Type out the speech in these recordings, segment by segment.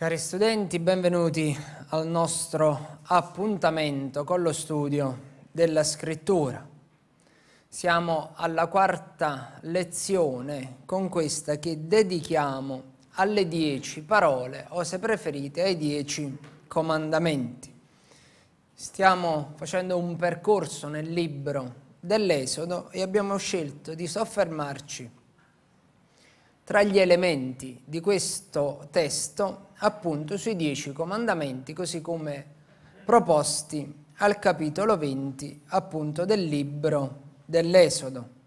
Cari studenti, benvenuti al nostro appuntamento con lo studio della scrittura. Siamo alla quarta lezione con questa che dedichiamo alle dieci parole o se preferite ai dieci comandamenti. Stiamo facendo un percorso nel libro dell'Esodo e abbiamo scelto di soffermarci tra gli elementi di questo testo appunto sui dieci comandamenti così come proposti al capitolo 20 appunto del libro dell'Esodo.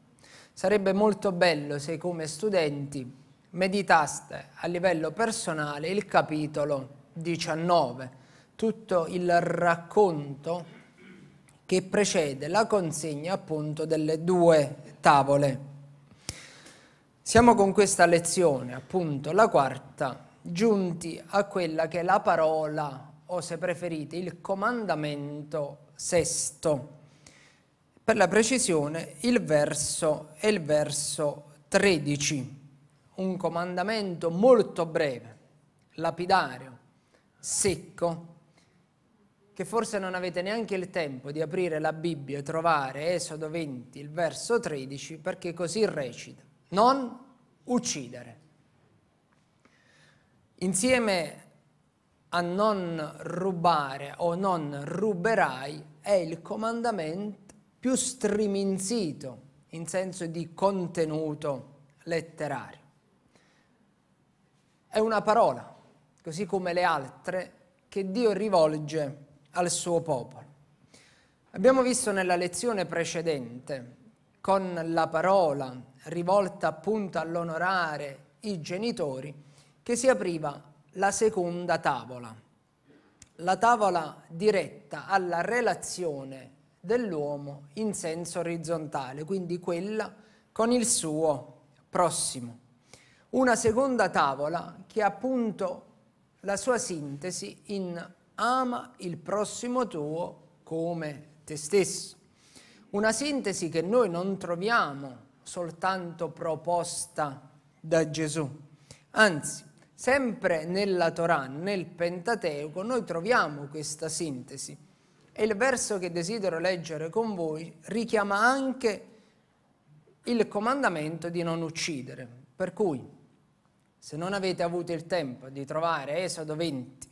Sarebbe molto bello se come studenti meditaste a livello personale il capitolo 19, tutto il racconto che precede la consegna appunto delle due tavole. Siamo con questa lezione, appunto la quarta giunti a quella che è la parola, o se preferite il comandamento sesto. Per la precisione il verso è il verso 13, un comandamento molto breve, lapidario, secco, che forse non avete neanche il tempo di aprire la Bibbia e trovare Esodo 20, il verso 13, perché così recita, non uccidere insieme a non rubare o non ruberai è il comandamento più striminzito in senso di contenuto letterario. È una parola, così come le altre, che Dio rivolge al suo popolo. Abbiamo visto nella lezione precedente, con la parola rivolta appunto all'onorare i genitori, che si apriva la seconda tavola, la tavola diretta alla relazione dell'uomo in senso orizzontale, quindi quella con il suo prossimo. Una seconda tavola che ha appunto la sua sintesi in ama il prossimo tuo come te stesso. Una sintesi che noi non troviamo soltanto proposta da Gesù, anzi Sempre nella Torah, nel Pentateuco, noi troviamo questa sintesi e il verso che desidero leggere con voi richiama anche il comandamento di non uccidere. Per cui, se non avete avuto il tempo di trovare Esodo 20,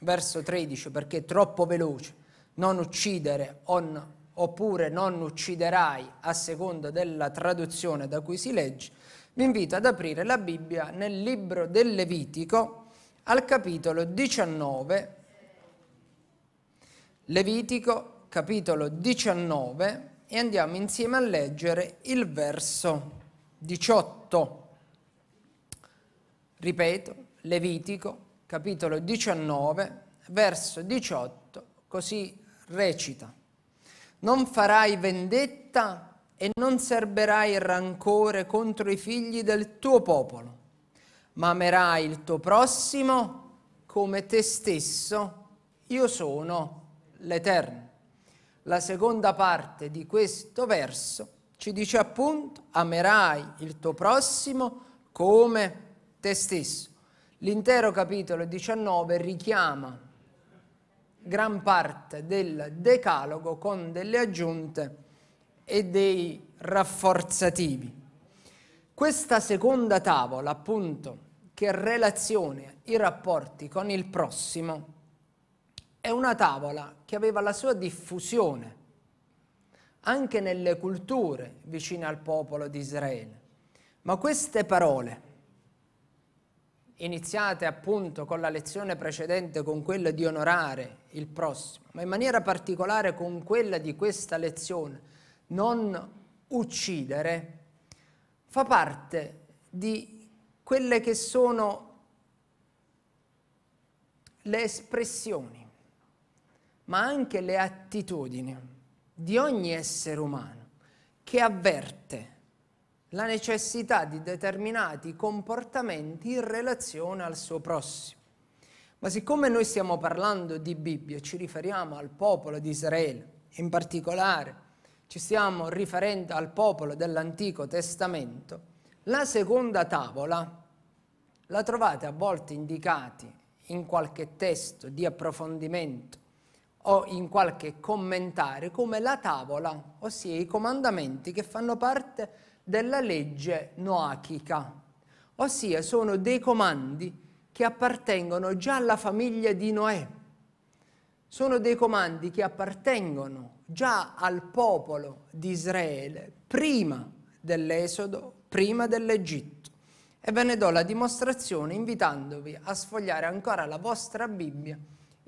verso 13, perché è troppo veloce, non uccidere on, oppure non ucciderai a seconda della traduzione da cui si legge, vi invito ad aprire la Bibbia nel libro del Levitico al capitolo 19, Levitico capitolo 19 e andiamo insieme a leggere il verso 18. Ripeto, Levitico capitolo 19, verso 18, così recita. Non farai vendetta e non serberai il rancore contro i figli del tuo popolo, ma amerai il tuo prossimo come te stesso, io sono l'Eterno. La seconda parte di questo verso ci dice appunto amerai il tuo prossimo come te stesso. L'intero capitolo 19 richiama gran parte del decalogo con delle aggiunte e dei rafforzativi. Questa seconda tavola, appunto, che relaziona i rapporti con il prossimo, è una tavola che aveva la sua diffusione anche nelle culture vicine al popolo di Israele. Ma queste parole, iniziate appunto con la lezione precedente, con quella di onorare il prossimo, ma in maniera particolare con quella di questa lezione, non uccidere, fa parte di quelle che sono le espressioni, ma anche le attitudini di ogni essere umano che avverte la necessità di determinati comportamenti in relazione al suo prossimo. Ma siccome noi stiamo parlando di Bibbia, ci riferiamo al popolo di Israele in particolare, ci stiamo riferendo al popolo dell'Antico Testamento, la seconda tavola la trovate a volte indicati in qualche testo di approfondimento o in qualche commentare come la tavola, ossia i comandamenti che fanno parte della legge noachica, ossia sono dei comandi che appartengono già alla famiglia di Noè, sono dei comandi che appartengono già al popolo di Israele prima dell'esodo, prima dell'Egitto. E ve ne do la dimostrazione invitandovi a sfogliare ancora la vostra Bibbia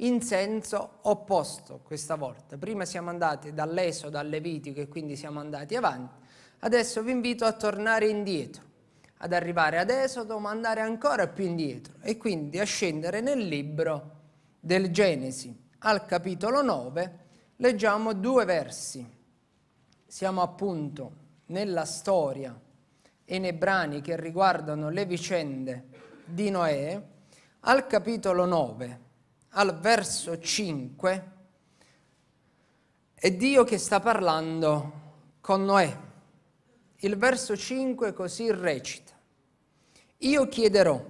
in senso opposto questa volta. Prima siamo andati dall'Esodo al Levitico e quindi siamo andati avanti. Adesso vi invito a tornare indietro, ad arrivare ad Esodo ma andare ancora più indietro e quindi a scendere nel libro del Genesi al capitolo 9 leggiamo due versi. Siamo appunto nella storia e nei brani che riguardano le vicende di Noè, al capitolo 9, al verso 5, è Dio che sta parlando con Noè. Il verso 5 così recita, io chiederò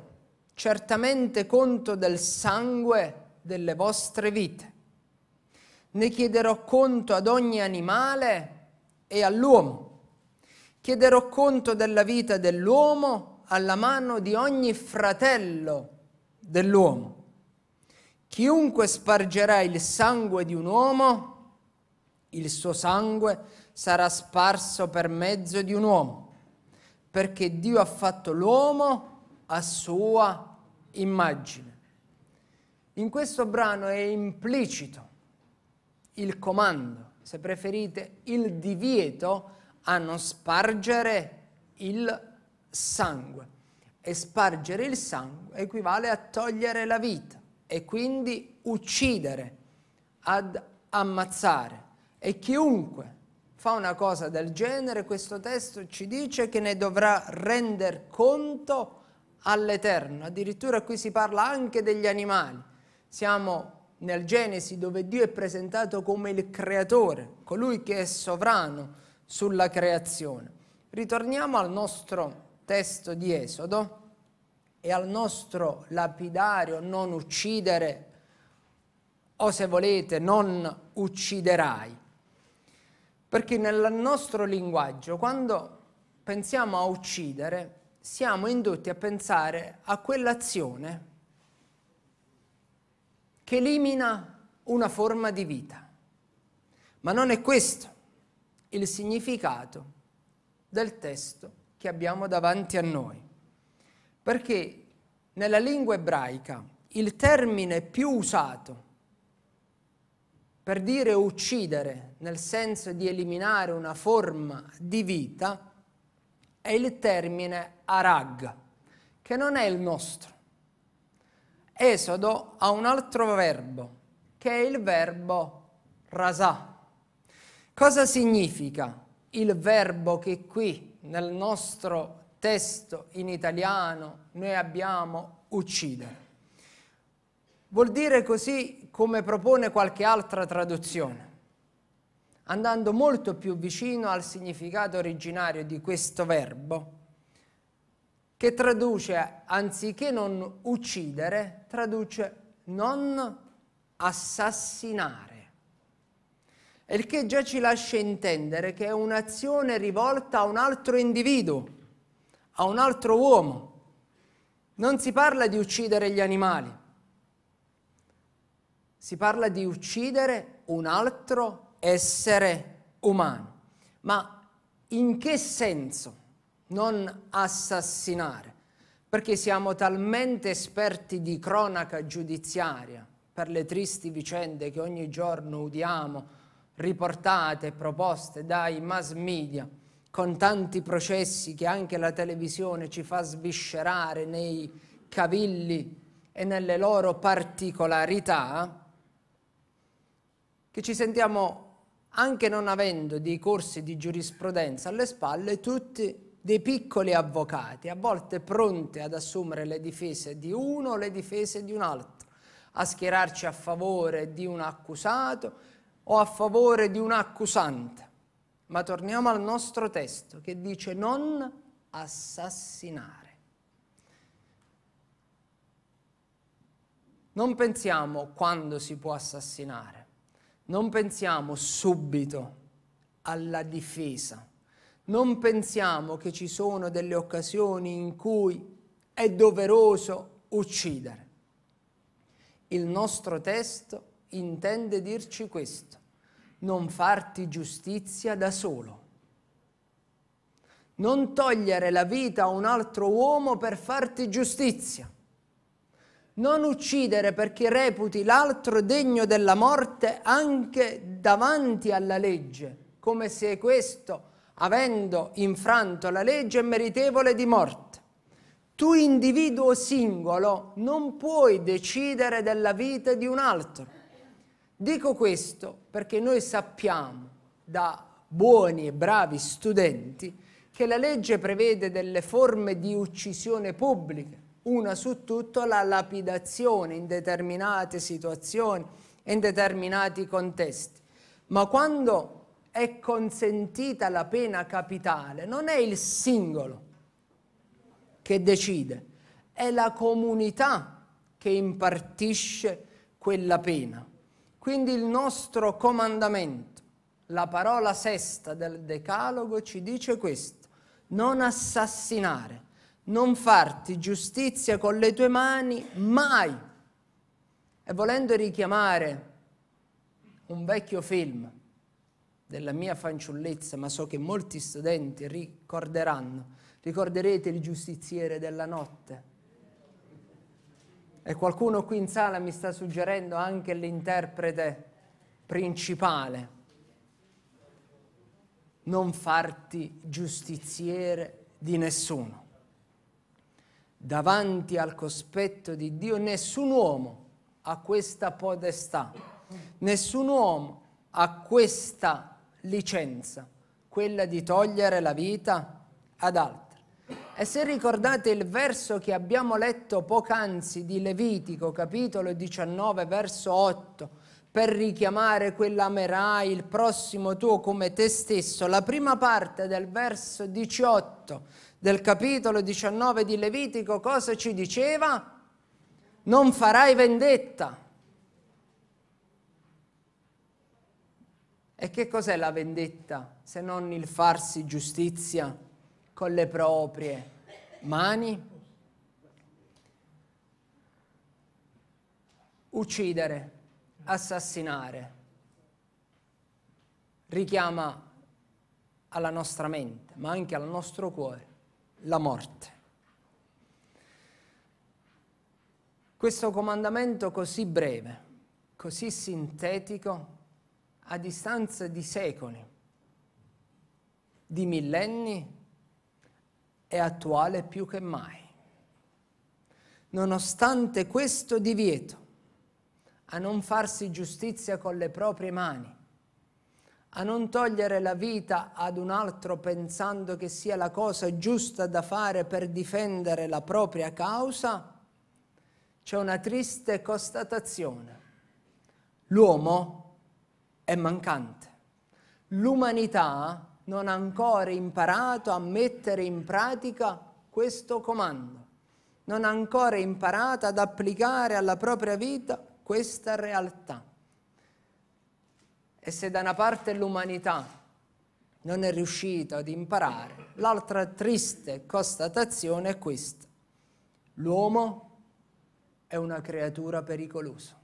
certamente conto del sangue delle vostre vite ne chiederò conto ad ogni animale e all'uomo. Chiederò conto della vita dell'uomo alla mano di ogni fratello dell'uomo. Chiunque spargerà il sangue di un uomo, il suo sangue sarà sparso per mezzo di un uomo, perché Dio ha fatto l'uomo a sua immagine. In questo brano è implicito il comando, se preferite il divieto a non spargere il sangue. E spargere il sangue equivale a togliere la vita e quindi uccidere, ad ammazzare. E chiunque fa una cosa del genere, questo testo ci dice che ne dovrà render conto all'Eterno. Addirittura qui si parla anche degli animali. Siamo nel Genesi dove Dio è presentato come il creatore, colui che è sovrano sulla creazione. Ritorniamo al nostro testo di Esodo e al nostro lapidario non uccidere o se volete non ucciderai. Perché nel nostro linguaggio quando pensiamo a uccidere siamo indotti a pensare a quell'azione che elimina una forma di vita. Ma non è questo il significato del testo che abbiamo davanti a noi. Perché nella lingua ebraica il termine più usato per dire uccidere, nel senso di eliminare una forma di vita, è il termine arag, che non è il nostro. Esodo ha un altro verbo, che è il verbo rasà. Cosa significa il verbo che qui nel nostro testo in italiano noi abbiamo uccidere? Vuol dire così come propone qualche altra traduzione andando molto più vicino al significato originario di questo verbo, che traduce anziché non uccidere, traduce non assassinare. Il che già ci lascia intendere che è un'azione rivolta a un altro individuo, a un altro uomo. Non si parla di uccidere gli animali, si parla di uccidere un altro essere umano. Ma in che senso? non assassinare, perché siamo talmente esperti di cronaca giudiziaria per le tristi vicende che ogni giorno udiamo, riportate, proposte dai mass media, con tanti processi che anche la televisione ci fa sviscerare nei cavilli e nelle loro particolarità, che ci sentiamo, anche non avendo dei corsi di giurisprudenza alle spalle, tutti dei piccoli avvocati, a volte pronti ad assumere le difese di uno o le difese di un altro, a schierarci a favore di un accusato o a favore di un accusante. Ma torniamo al nostro testo che dice non assassinare. Non pensiamo quando si può assassinare, non pensiamo subito alla difesa, non pensiamo che ci sono delle occasioni in cui è doveroso uccidere. Il nostro testo intende dirci questo, non farti giustizia da solo. Non togliere la vita a un altro uomo per farti giustizia. Non uccidere perché reputi l'altro degno della morte anche davanti alla legge, come se questo avendo infranto la legge, è meritevole di morte. Tu individuo singolo non puoi decidere della vita di un altro. Dico questo perché noi sappiamo da buoni e bravi studenti che la legge prevede delle forme di uccisione pubblica, una su tutto la lapidazione in determinate situazioni e in determinati contesti. Ma quando è consentita la pena capitale, non è il singolo che decide, è la comunità che impartisce quella pena. Quindi il nostro comandamento, la parola sesta del Decalogo ci dice questo, non assassinare, non farti giustizia con le tue mani mai. E volendo richiamare un vecchio film, della mia fanciullezza, ma so che molti studenti ricorderanno. Ricorderete il giustiziere della notte. E qualcuno qui in sala mi sta suggerendo anche l'interprete principale. Non farti giustiziere di nessuno. Davanti al cospetto di Dio nessun uomo ha questa potestà, nessun uomo ha questa potestà licenza, quella di togliere la vita ad altri. E se ricordate il verso che abbiamo letto poc'anzi di Levitico, capitolo 19, verso 8, per richiamare quell'amerai il prossimo tuo come te stesso, la prima parte del verso 18 del capitolo 19 di Levitico cosa ci diceva? Non farai vendetta E che cos'è la vendetta se non il farsi giustizia con le proprie mani? Uccidere, assassinare, richiama alla nostra mente, ma anche al nostro cuore, la morte. Questo comandamento così breve, così sintetico, a distanza di secoli, di millenni, è attuale più che mai. Nonostante questo divieto a non farsi giustizia con le proprie mani, a non togliere la vita ad un altro pensando che sia la cosa giusta da fare per difendere la propria causa, c'è una triste constatazione. L'uomo è mancante. L'umanità non ha ancora imparato a mettere in pratica questo comando, non ha ancora imparato ad applicare alla propria vita questa realtà. E se da una parte l'umanità non è riuscita ad imparare, l'altra triste constatazione è questa. L'uomo è una creatura pericolosa.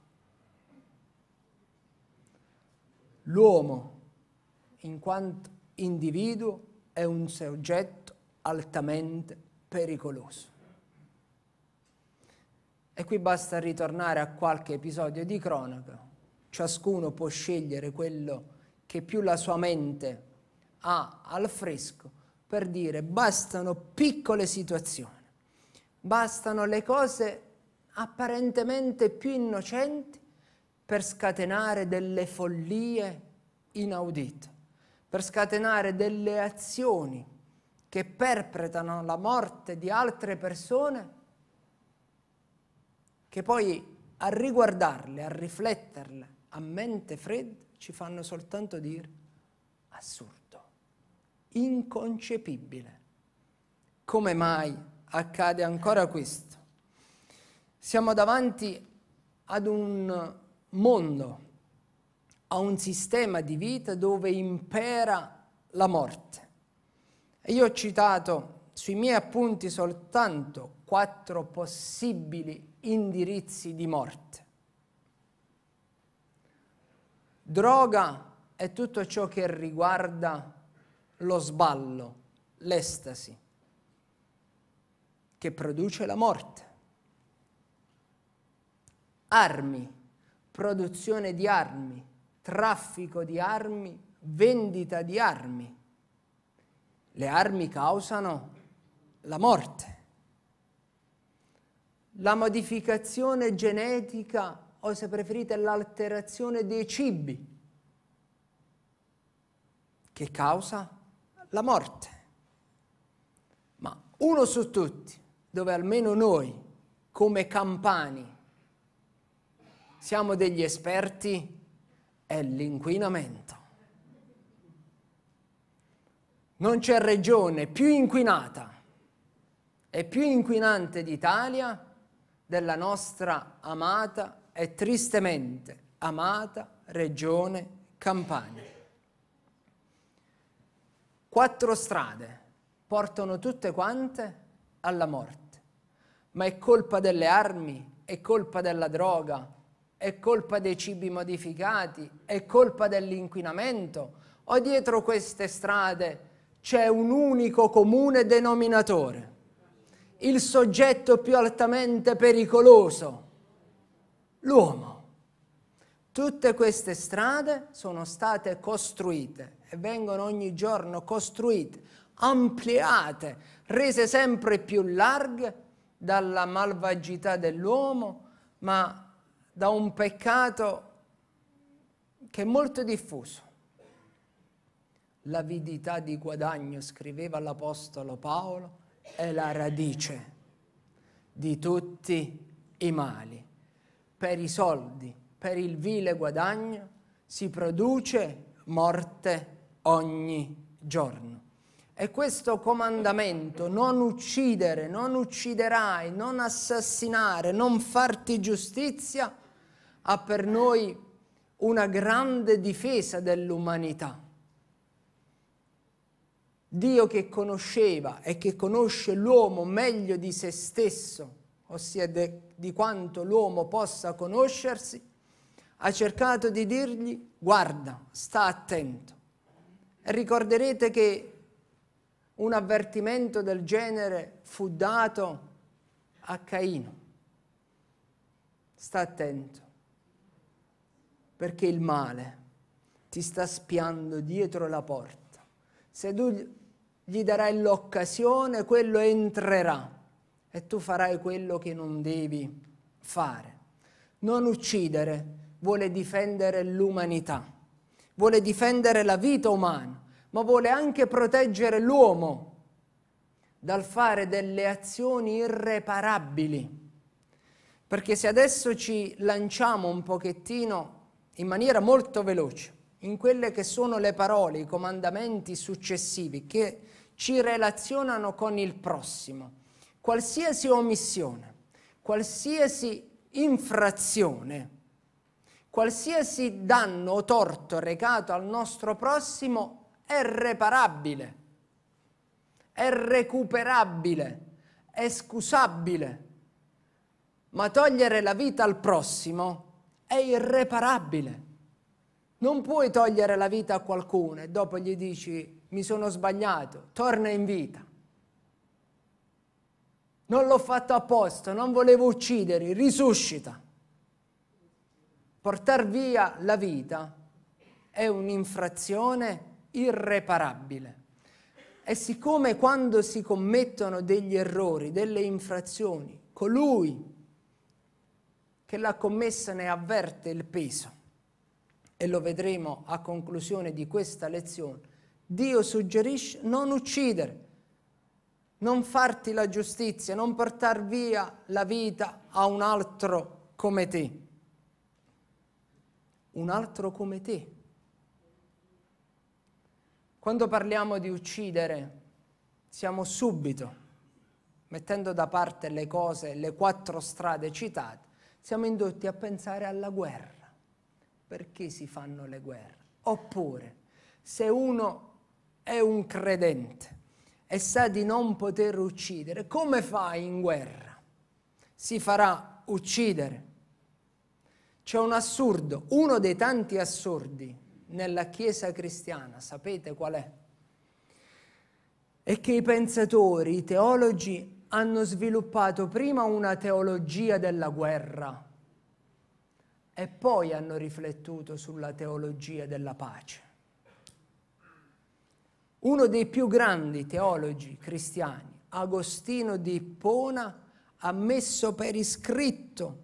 L'uomo, in quanto individuo, è un soggetto altamente pericoloso. E qui basta ritornare a qualche episodio di cronaca. Ciascuno può scegliere quello che più la sua mente ha al fresco per dire bastano piccole situazioni, bastano le cose apparentemente più innocenti per scatenare delle follie inaudite, per scatenare delle azioni che perpetrano la morte di altre persone, che poi a riguardarle, a rifletterle, a mente fredda, ci fanno soltanto dire assurdo, inconcepibile. Come mai accade ancora questo? Siamo davanti ad un mondo, a un sistema di vita dove impera la morte. E io ho citato sui miei appunti soltanto quattro possibili indirizzi di morte. Droga è tutto ciò che riguarda lo sballo, l'estasi, che produce la morte. Armi, produzione di armi, traffico di armi, vendita di armi. Le armi causano la morte. La modificazione genetica o se preferite l'alterazione dei cibi che causa la morte. Ma uno su tutti, dove almeno noi come campani siamo degli esperti è l'inquinamento. Non c'è regione più inquinata e più inquinante d'Italia della nostra amata e tristemente amata regione Campania. Quattro strade portano tutte quante alla morte, ma è colpa delle armi, è colpa della droga, è colpa dei cibi modificati, è colpa dell'inquinamento, o dietro queste strade c'è un unico comune denominatore, il soggetto più altamente pericoloso, l'uomo. Tutte queste strade sono state costruite e vengono ogni giorno costruite, ampliate, rese sempre più larghe dalla malvagità dell'uomo, ma da un peccato che è molto diffuso. L'avidità di guadagno, scriveva l'Apostolo Paolo, è la radice di tutti i mali. Per i soldi, per il vile guadagno, si produce morte ogni giorno. E questo comandamento, non uccidere, non ucciderai, non assassinare, non farti giustizia, ha per noi una grande difesa dell'umanità. Dio che conosceva e che conosce l'uomo meglio di se stesso, ossia de, di quanto l'uomo possa conoscersi, ha cercato di dirgli guarda, sta attento. E ricorderete che un avvertimento del genere fu dato a Caino. Sta attento perché il male ti sta spiando dietro la porta. Se tu gli darai l'occasione, quello entrerà e tu farai quello che non devi fare. Non uccidere vuole difendere l'umanità, vuole difendere la vita umana, ma vuole anche proteggere l'uomo dal fare delle azioni irreparabili. Perché se adesso ci lanciamo un pochettino in maniera molto veloce in quelle che sono le parole, i comandamenti successivi che ci relazionano con il prossimo. Qualsiasi omissione, qualsiasi infrazione, qualsiasi danno o torto recato al nostro prossimo è reparabile, è recuperabile, è scusabile, ma togliere la vita al prossimo è irreparabile. Non puoi togliere la vita a qualcuno e dopo gli dici mi sono sbagliato, torna in vita. Non l'ho fatto apposta, non volevo ucciderli, risuscita. Portar via la vita è un'infrazione irreparabile. E siccome quando si commettono degli errori, delle infrazioni, colui che la commessa ne avverte il peso. E lo vedremo a conclusione di questa lezione. Dio suggerisce non uccidere, non farti la giustizia, non portare via la vita a un altro come te. Un altro come te. Quando parliamo di uccidere, siamo subito, mettendo da parte le cose, le quattro strade citate, siamo indotti a pensare alla guerra. Perché si fanno le guerre? Oppure, se uno è un credente e sa di non poter uccidere, come fa in guerra? Si farà uccidere. C'è un assurdo, uno dei tanti assurdi nella Chiesa cristiana, sapete qual è? È che i pensatori, i teologi hanno sviluppato prima una teologia della guerra e poi hanno riflettuto sulla teologia della pace. Uno dei più grandi teologi cristiani, Agostino di Ippona, ha messo per iscritto,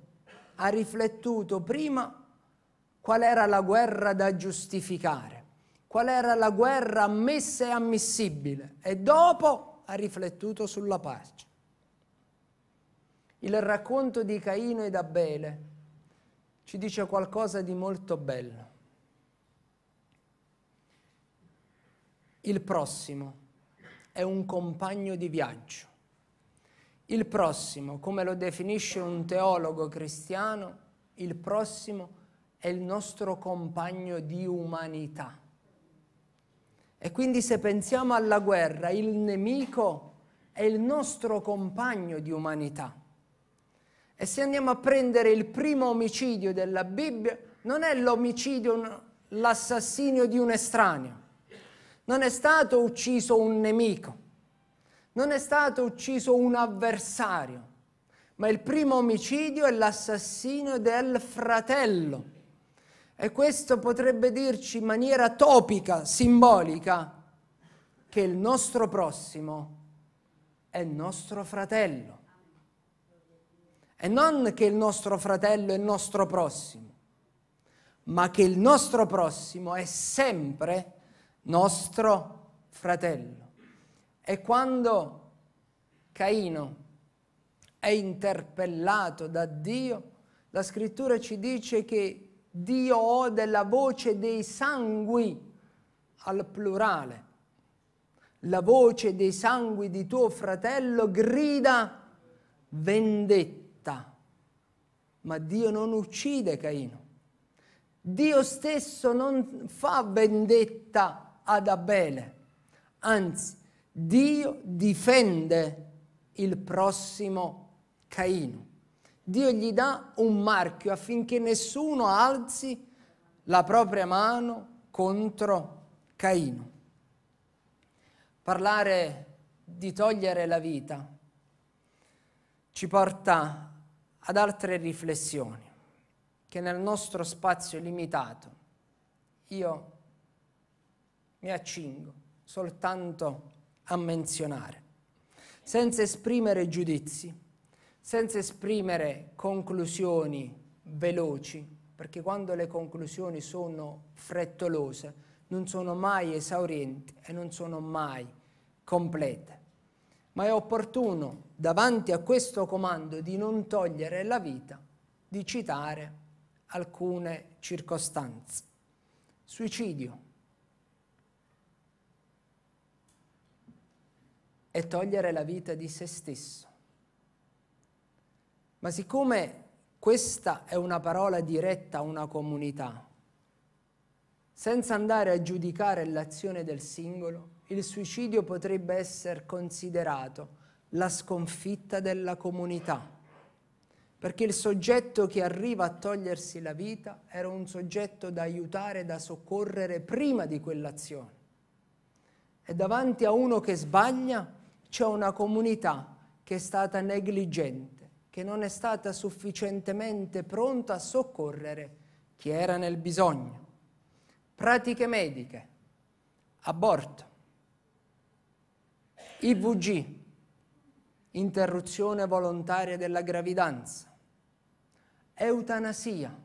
ha riflettuto prima qual era la guerra da giustificare, qual era la guerra ammessa e ammissibile e dopo ha riflettuto sulla pace. Il racconto di Caino ed Abele ci dice qualcosa di molto bello. Il prossimo è un compagno di viaggio. Il prossimo, come lo definisce un teologo cristiano, il prossimo è il nostro compagno di umanità. E quindi se pensiamo alla guerra, il nemico è il nostro compagno di umanità. E se andiamo a prendere il primo omicidio della Bibbia, non è l'omicidio, l'assassinio di un estraneo. Non è stato ucciso un nemico, non è stato ucciso un avversario, ma il primo omicidio è l'assassinio del fratello. E questo potrebbe dirci in maniera topica, simbolica, che il nostro prossimo è nostro fratello. E non che il nostro fratello è il nostro prossimo, ma che il nostro prossimo è sempre nostro fratello. E quando Caino è interpellato da Dio, la scrittura ci dice che Dio ode la voce dei sangui al plurale. La voce dei sangui di tuo fratello grida vendetta ma Dio non uccide Caino. Dio stesso non fa vendetta ad Abele, anzi Dio difende il prossimo Caino. Dio gli dà un marchio affinché nessuno alzi la propria mano contro Caino. Parlare di togliere la vita ci porta ad altre riflessioni che nel nostro spazio limitato io mi accingo soltanto a menzionare, senza esprimere giudizi, senza esprimere conclusioni veloci, perché quando le conclusioni sono frettolose non sono mai esaurienti e non sono mai complete ma è opportuno davanti a questo comando di non togliere la vita di citare alcune circostanze. Suicidio è togliere la vita di se stesso. Ma siccome questa è una parola diretta a una comunità, senza andare a giudicare l'azione del singolo, il suicidio potrebbe essere considerato la sconfitta della comunità, perché il soggetto che arriva a togliersi la vita era un soggetto da aiutare, da soccorrere prima di quell'azione. E davanti a uno che sbaglia c'è una comunità che è stata negligente, che non è stata sufficientemente pronta a soccorrere chi era nel bisogno. Pratiche mediche, aborto, IVG, interruzione volontaria della gravidanza, eutanasia,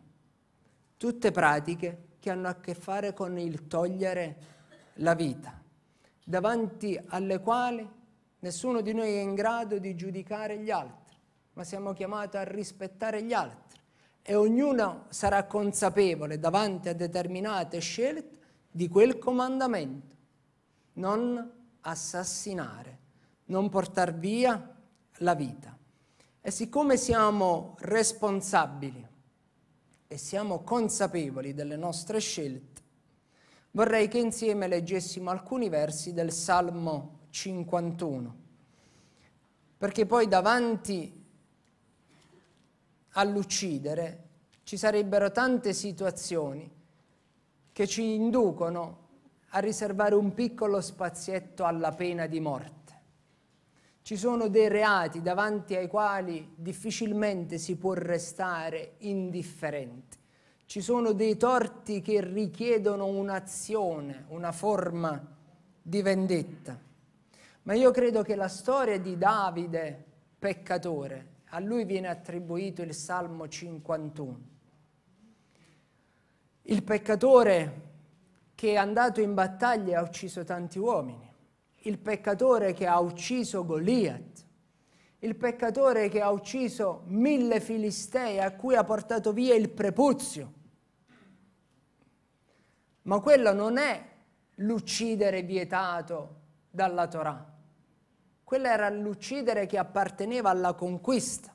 tutte pratiche che hanno a che fare con il togliere la vita, davanti alle quali nessuno di noi è in grado di giudicare gli altri, ma siamo chiamati a rispettare gli altri e ognuno sarà consapevole davanti a determinate scelte di quel comandamento, non assassinare, non portare via la vita. E siccome siamo responsabili e siamo consapevoli delle nostre scelte, vorrei che insieme leggessimo alcuni versi del Salmo 51, perché poi davanti all'uccidere ci sarebbero tante situazioni che ci inducono a riservare un piccolo spazietto alla pena di morte. Ci sono dei reati davanti ai quali difficilmente si può restare indifferenti. Ci sono dei torti che richiedono un'azione, una forma di vendetta. Ma io credo che la storia di Davide, peccatore, a lui viene attribuito il Salmo 51. Il peccatore che è andato in battaglia e ha ucciso tanti uomini, il peccatore che ha ucciso Goliath, il peccatore che ha ucciso mille filistei a cui ha portato via il prepuzio. Ma quello non è l'uccidere vietato dalla Torah. Quello era l'uccidere che apparteneva alla conquista.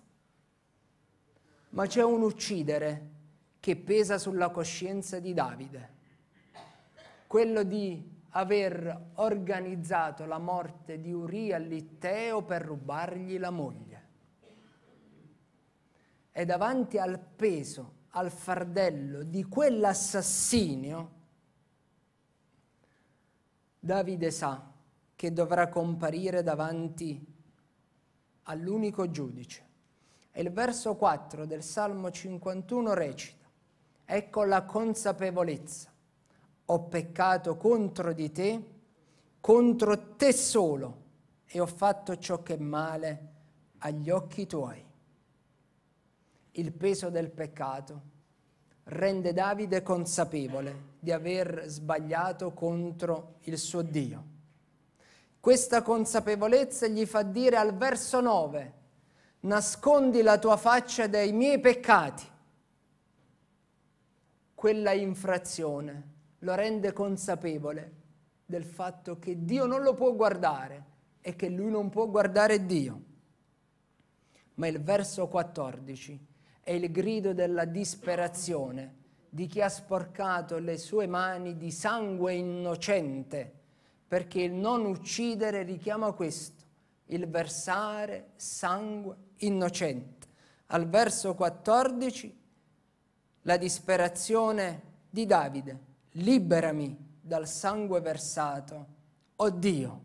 Ma c'è un uccidere che pesa sulla coscienza di Davide quello di aver organizzato la morte di Uria Litteo per rubargli la moglie. E davanti al peso, al fardello di quell'assassinio, Davide sa che dovrà comparire davanti all'unico giudice. E il verso 4 del Salmo 51 recita, ecco la consapevolezza ho peccato contro di te, contro te solo, e ho fatto ciò che è male agli occhi tuoi. Il peso del peccato rende Davide consapevole di aver sbagliato contro il suo Dio. Questa consapevolezza gli fa dire al verso 9, nascondi la tua faccia dai miei peccati. Quella infrazione lo rende consapevole del fatto che Dio non lo può guardare e che lui non può guardare Dio. Ma il verso 14 è il grido della disperazione di chi ha sporcato le sue mani di sangue innocente, perché il non uccidere richiama questo, il versare sangue innocente. Al verso 14 la disperazione di Davide liberami dal sangue versato, o oh Dio,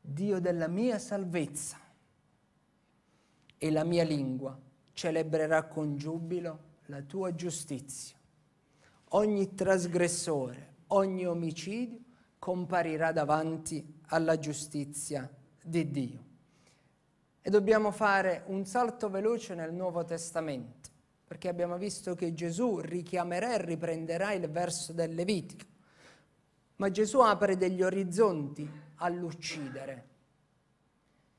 Dio della mia salvezza. E la mia lingua celebrerà con giubilo la tua giustizia. Ogni trasgressore, ogni omicidio comparirà davanti alla giustizia di Dio. E dobbiamo fare un salto veloce nel Nuovo Testamento perché abbiamo visto che Gesù richiamerà e riprenderà il verso del Levitico, ma Gesù apre degli orizzonti all'uccidere,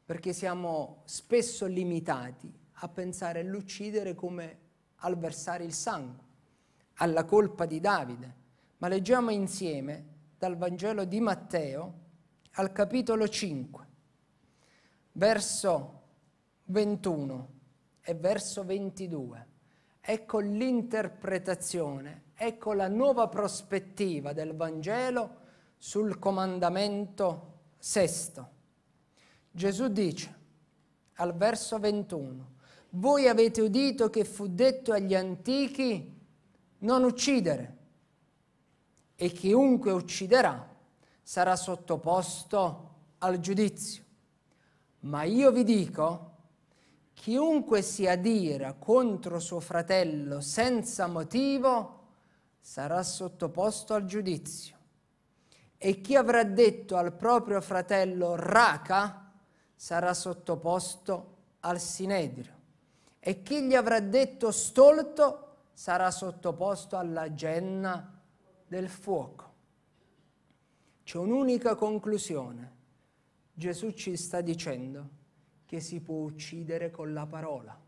perché siamo spesso limitati a pensare all'uccidere come al versare il sangue, alla colpa di Davide. Ma leggiamo insieme dal Vangelo di Matteo al capitolo 5, verso 21 e verso 22 ecco l'interpretazione, ecco la nuova prospettiva del Vangelo sul comandamento sesto. Gesù dice al verso 21, voi avete udito che fu detto agli antichi non uccidere e chiunque ucciderà sarà sottoposto al giudizio. Ma io vi dico Chiunque si adira contro suo fratello senza motivo sarà sottoposto al giudizio. E chi avrà detto al proprio fratello raca sarà sottoposto al sinedrio. E chi gli avrà detto stolto sarà sottoposto alla genna del fuoco. C'è un'unica conclusione. Gesù ci sta dicendo che si può uccidere con la parola.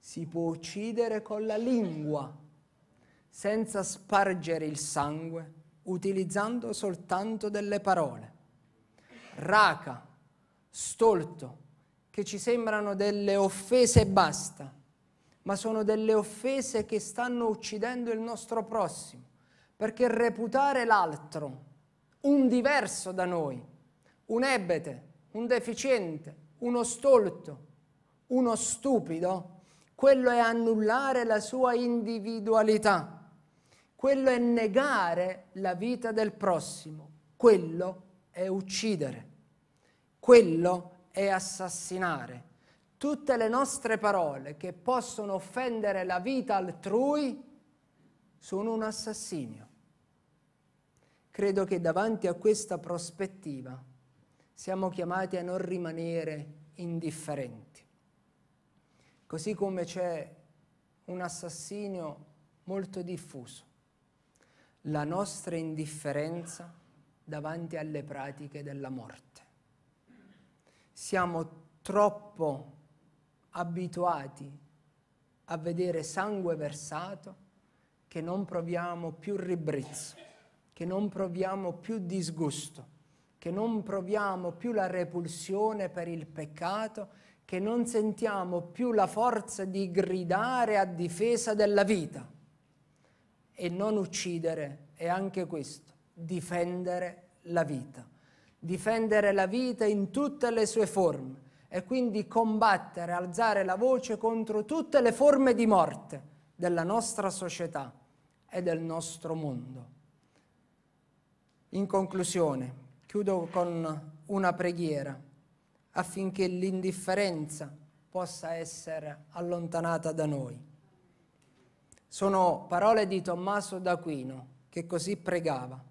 Si può uccidere con la lingua, senza spargere il sangue, utilizzando soltanto delle parole. Raca, stolto, che ci sembrano delle offese e basta, ma sono delle offese che stanno uccidendo il nostro prossimo, perché reputare l'altro, un diverso da noi, un ebete, un deficiente, uno stolto, uno stupido, quello è annullare la sua individualità, quello è negare la vita del prossimo, quello è uccidere, quello è assassinare. Tutte le nostre parole che possono offendere la vita altrui sono un assassinio. Credo che davanti a questa prospettiva siamo chiamati a non rimanere indifferenti. Così come c'è un assassinio molto diffuso, la nostra indifferenza davanti alle pratiche della morte. Siamo troppo abituati a vedere sangue versato che non proviamo più ribrezzo, che non proviamo più disgusto che non proviamo più la repulsione per il peccato, che non sentiamo più la forza di gridare a difesa della vita. E non uccidere è anche questo, difendere la vita. Difendere la vita in tutte le sue forme e quindi combattere, alzare la voce contro tutte le forme di morte della nostra società e del nostro mondo. In conclusione, Chiudo con una preghiera affinché l'indifferenza possa essere allontanata da noi. Sono parole di Tommaso d'Aquino che così pregava.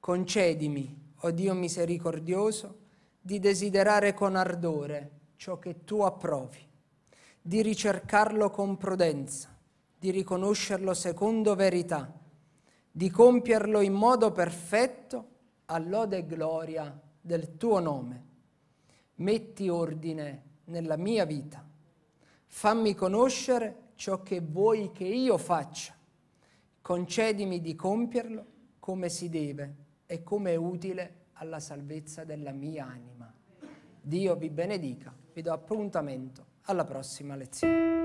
Concedimi, o oh Dio misericordioso, di desiderare con ardore ciò che tu approvi, di ricercarlo con prudenza, di riconoscerlo secondo verità, di compierlo in modo perfetto all'ode e gloria del tuo nome. Metti ordine nella mia vita. Fammi conoscere ciò che vuoi che io faccia. Concedimi di compierlo come si deve e come è utile alla salvezza della mia anima. Dio vi benedica. Vi do appuntamento alla prossima lezione.